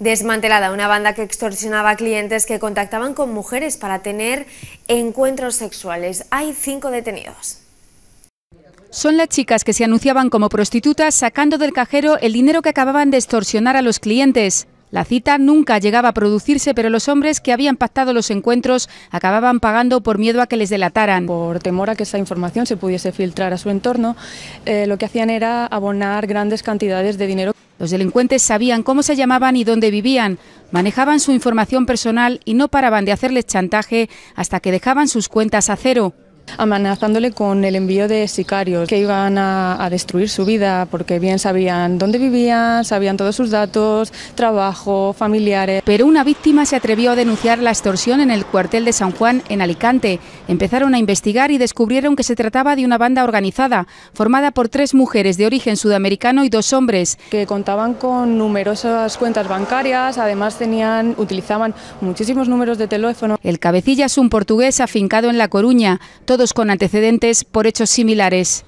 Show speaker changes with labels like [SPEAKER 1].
[SPEAKER 1] desmantelada una banda que extorsionaba clientes que contactaban con mujeres para tener encuentros sexuales. Hay cinco detenidos. Son las
[SPEAKER 2] chicas que se anunciaban como prostitutas sacando del cajero el dinero que acababan de extorsionar a los clientes. La cita nunca llegaba a producirse, pero los hombres que habían pactado los encuentros acababan pagando por miedo a que les delataran. Por temor a que esa información se pudiese filtrar a su entorno, eh, lo que hacían era abonar grandes cantidades de dinero. Los delincuentes sabían cómo se llamaban y dónde vivían, manejaban su información personal y no paraban de hacerles chantaje hasta que dejaban sus cuentas a cero amenazándole con el envío de sicarios que iban a, destruir su vida porque bien sabían dónde vivían, sabían todos sus datos, trabajo, familiares. Pero una víctima se atrevió a denunciar la extorsión en el cuartel de San Juan en Alicante. Empezaron a investigar y descubrieron que se trataba de una banda organizada formada por tres mujeres de origen sudamericano y dos hombres que contaban con numerosas cuentas bancarias, además tenían utilizaban muchísimos números de teléfono. El cabecilla es un portugués afincado en La Coruña con antecedentes por hechos similares.